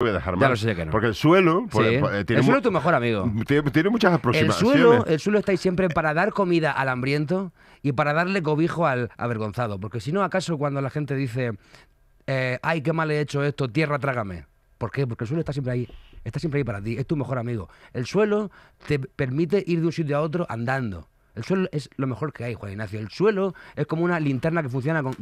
voy a dejar sé no. Porque el suelo. Pues, el pues, eh, suelo es tu mejor amigo. Tiene, muchas aproximaciones. El suelo, está ahí siempre para dar comida al hambriento y para darle cobijo al avergonzado. Porque si no, ¿acaso cuando la gente dice, eh, ay, qué mal he hecho esto, tierra, trágame? ¿Por qué? Porque el suelo está siempre ahí. Está siempre ahí para ti. Es tu mejor amigo. El suelo te permite ir de un sitio a otro andando. El suelo es lo mejor que hay, Juan Ignacio. El suelo es como una linterna que funciona con,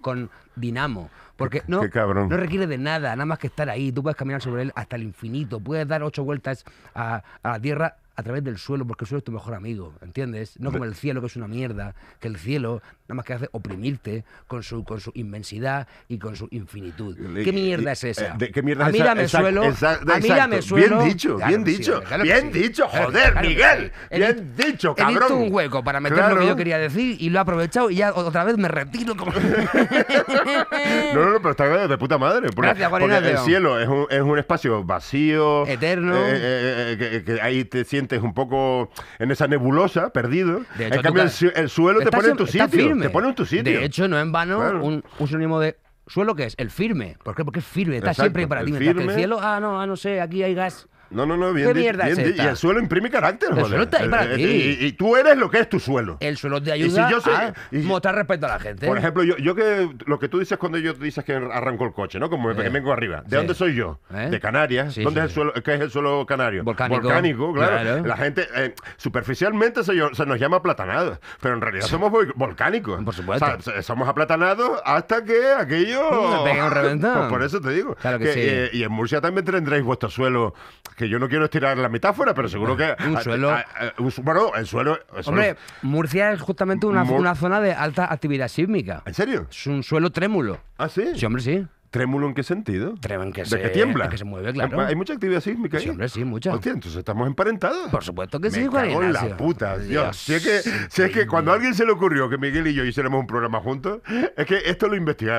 con, dinamo. Porque no, no requiere de nada, nada más que estar ahí. Tú puedes caminar sobre él hasta el infinito. Puedes dar ocho vueltas a, a la Tierra a través del suelo, porque el suelo es tu mejor amigo, ¿entiendes? No como el cielo, que es una mierda, que el cielo nada más que hace oprimirte con su, con su inmensidad y con su infinitud. ¿Qué mierda es eh, esa? ¿De ¿Qué mierda es esa? Exact, suelo, exact, a suelo. Bien dicho, bien dicho. bien dicho, joder, Miguel. Bien dicho, cabrón. He visto un hueco para meter lo que yo quería decir y lo he aprovechado y ya otra vez me retiro no, no, no, pero está de puta madre. Porque, Gracias, porque el cielo es un, es un espacio vacío. Eterno. Eh, eh, que, que ahí te sientes es un poco en esa nebulosa, perdido. en cambio, el, suelo te pone en tu sitio. Te pone en tu sitio. De hecho, no en vano un, un sinónimo de suelo que es el firme. ¿Por qué? Porque es firme, está siempre para ti. el cielo, ah, no, ah, no sé, aquí hay gas. No, no, no, bien. Y el suelo imprime carácter, joder. Y, tú eres lo que es tu suelo. El suelo te ayuda y si yo soy, a mostrar respeto a la gente. Por ejemplo, yo, yo que lo que tú dices cuando yo dices que arranco el coche, ¿no? Como eh, que vengo arriba. ¿De dónde soy yo? ¿Eh? De Canarias. ¿Dónde es el suelo? ¿Qué es el suelo canario? Volcánico. Volcánico, claro. La gente, eh, superficialmente se, nos llama aplatanados, pero en realidad somos volcánicos. Por supuesto. O sea, somos aplatanados hasta que aquello... Mm, pues por eso te digo. Claro que, sí. y en Murcia también tendréis vuestro suelo yo no quiero estirar la metáfora, pero seguro que. un suelo. bueno, el suelo. Hombre, Murcia es justamente una, zona de alta actividad sísmica. ¿En serio? Es un suelo trémulo. ¿Ah, sí? Sí, hombre, sí. ¿Trémulo en qué sentido? que, se, tiembla. que se mueve, claro. Hay mucha actividad sísmica Sí, hombre, sí, mucha. Hostia, entonces estamos emparentados. Por supuesto que sí, la puta, Dios. que, si es que cuando a alguien se le ocurrió que Miguel y yo hiciéramos un programa juntos, es que esto lo investigaron.